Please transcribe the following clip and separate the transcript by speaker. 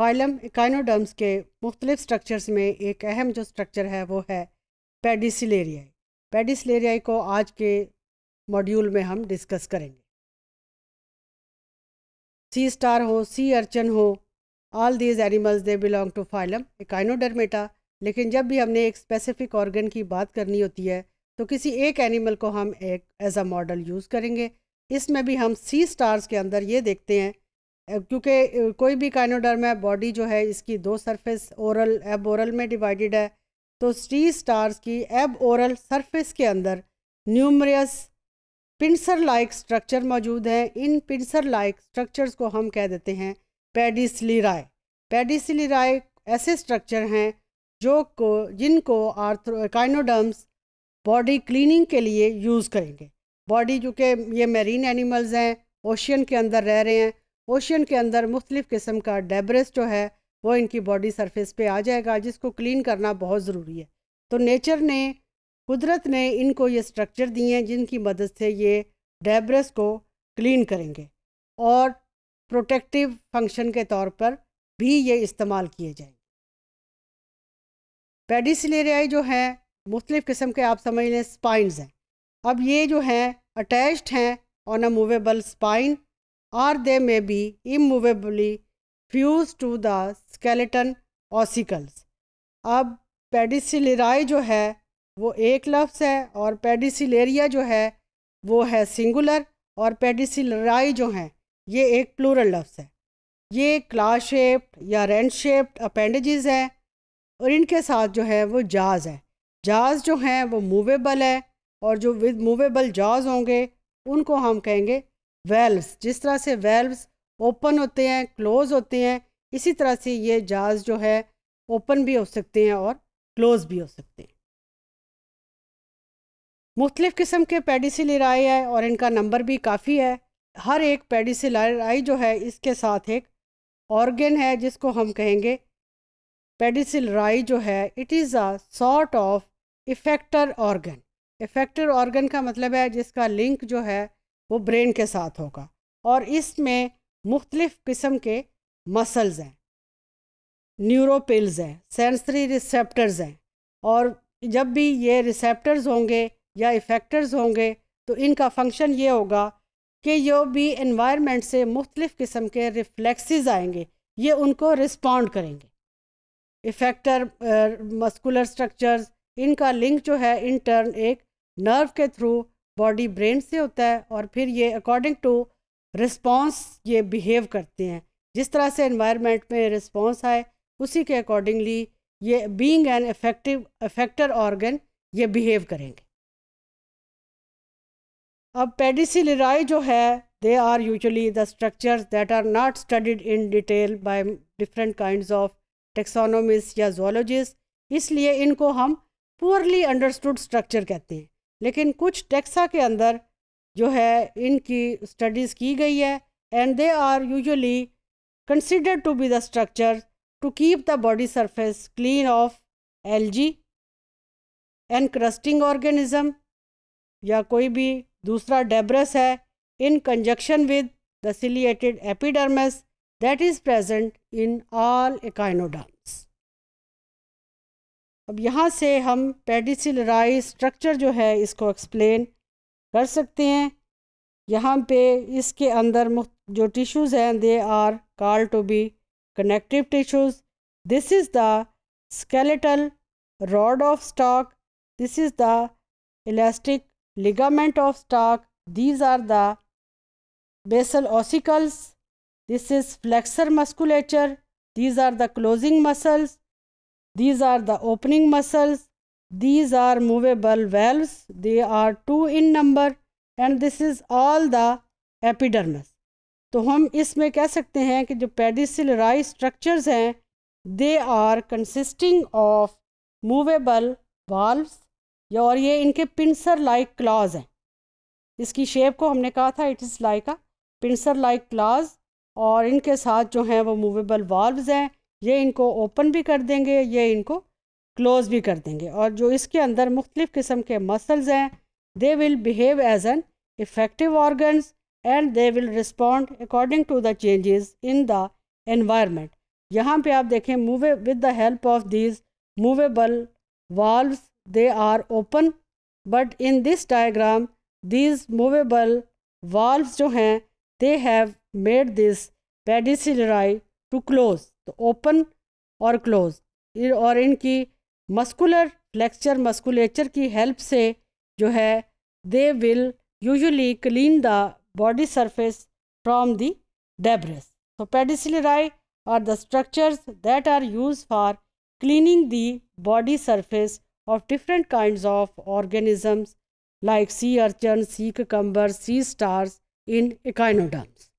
Speaker 1: Phylum echinoderms के मुख्तलिफ structures में एक अहम जो स्ट्रक्चर है वो है पेडिसलेरियाई पेडिसलेरियाई को आज के मॉड्यूल में हम डिस्कस करेंगे सी स्टार हो सी अर्चन हो all these animals they belong to phylum echinodermata लेकिन जब भी हमने एक स्पेसिफिक ऑर्गन की बात करनी होती है तो किसी एक एनिमल को हम एक एज अ मॉडल यूज़ करेंगे इसमें भी हम सी स्टार्स के अंदर ये देखते हैं क्योंकि कोई भी काइनोडर्मा बॉडी जो है इसकी दो सरफेस ओरल एब ओरल में डिवाइडेड है तो स्टी स्टार्स की एब ओरल सरफेस के अंदर न्यूमरियस पिंसर लाइक स्ट्रक्चर मौजूद हैं इन पिंसर लाइक स्ट्रक्चर्स को हम कह देते हैं पेडिसलीराय पेडिसलीराय ऐसे स्ट्रक्चर हैं जो को जिनको आर्थ्रो काइनोडर्म्स बॉडी क्लीनिंग के लिए यूज़ करेंगे बॉडी चूँकि ये मेरीन एनिमल्स हैं ओशियन के अंदर रह रहे हैं ओशन के अंदर मुख्तलिफ़ किस्म का डेबरेस जो है वो इनकी बॉडी सरफेस पे आ जाएगा जिसको क्लीन करना बहुत ज़रूरी है तो नेचर ने कुदरत ने इनको ये स्ट्रक्चर दिए हैं जिनकी मदद से ये डेबरेस को क्लीन करेंगे और प्रोटेक्टिव फंक्शन के तौर पर भी ये इस्तेमाल किए जाएंगे पेडिसलेरियाई जो हैं मुख्तलिफ़ किस्म के आप समझ लें स्पाइंस हैं अब ये जो हैं अटैच्ड हैं on a movable spine or they may be immovably fused to the skeleton ossicles अब पेडिसिलेराई जो है वो एक लफ्स है और पेडिसलेरिया जो है वो है सिंगुलर और पेडिसिलराई जो हैं ये एक प्लूरल लफ्स है ये क्लास शेप्ड या रेंट शेप्ड अपेंडेजेस हैं और इनके साथ जो है वो जाज है जाज जो हैं वो मूवेबल है और जो विद मूवेबल जाज होंगे उनको हम कहेंगे वेल्व्स जिस तरह से वेल्व्स ओपन होते हैं क्लोज होते हैं इसी तरह से ये जहाज जो है ओपन भी हो सकते हैं और क्लोज भी हो सकते हैं मुख्तलिफ़ किस्म के पेडिसिलराई है और इनका नंबर भी काफ़ी है हर एक पेडिसिलराई जो है इसके साथ एक ऑर्गेन है जिसको हम कहेंगे राई जो है it is a sort of effector organ effector organ का मतलब है जिसका लिंक जो है वो ब्रेन के साथ होगा और इसमें मुख्तलिफ़ किस्म के मसल्स हैं न्यूरोपिल्स हैं सेंसरी रिसेप्टर्स हैं और जब भी ये रिसेप्टर्स होंगे या इफ़ेक्टर्स होंगे तो इनका फंक्शन ये होगा कि जो भी इन्वायरमेंट से मुख्तलिफ़ किस्म के रिफ्लेक्सेस आएंगे ये उनको रिस्पॉन्ड करेंगे इफ़ेक्टर मस्कुलर स्ट्रक्चर्स इनका लिंक जो है इन टर्न एक नर्व के थ्रू बॉडी ब्रेन से होता है और फिर ये अकॉर्डिंग टू रिस्पॉन्स ये बिहेव करते हैं जिस तरह से इन्वायरमेंट में रिस्पॉन्स आए उसी के अकॉर्डिंगली ये being an effective effector organ ये बिहेव करेंगे अब पेडिसिलराई जो है they are usually the structures that are not studied in detail by different kind of taxonomists या जोलॉजिस्ट इसलिए इनको हम पुअरली अंडरस्टूड स्ट्रक्चर कहते हैं लेकिन कुछ टैक्सा के अंदर जो है इनकी स्टडीज़ की गई है and they are usually consider to be the structure to keep the body surface clean of algae crusting organism या कोई भी दूसरा डेब्रस है in conjunction with the ciliated epidermis that is present in all echinoderms अब यहाँ से हम पेडिसिलराई structure जो है इसको एक्सप्लेन कर सकते हैं यहाँ पे इसके अंदर जो टिश्यूज़ हैं they are call to be connective tissues this is the skeletal rod of stalk this is the elastic ligament of stalk these are the basal ossicles this is flexor musculature these are the closing muscles These are the opening muscles. These are movable valves. They are two in number and this is all the epidermis. तो हम इसमें कह सकते हैं कि जो pedicellariae structures हैं they are consisting of movable valves या और ये इनके पिंसर लाइक क्लॉज हैं इसकी शेप को हमने कहा था it is like a pincer like claws और इनके साथ जो हैं वो मूवेबल वाल्व्स हैं ये इनको ओपन भी कर देंगे ये इनको क्लोज भी कर देंगे और जो इसके अंदर मुख्तलिफ़ किस्म के मसल्स हैं they will behave as an effective organs and they will respond according to the changes in the environment यहाँ पे आप देखें move with the help of these movable valves they are open but in this diagram these movable valves जो हैं they have made this pedicellariae to close तो open और close और इनकी मस्कुलर फ्लेक्चर मस्कुलेचर की हेल्प से जो है they will usually clean the body surface from the debris तो pedicellariae are the structures that are use for cleaning the body surface of different kind of organisms like sea urchin sea कम्बर C stars in echinoderms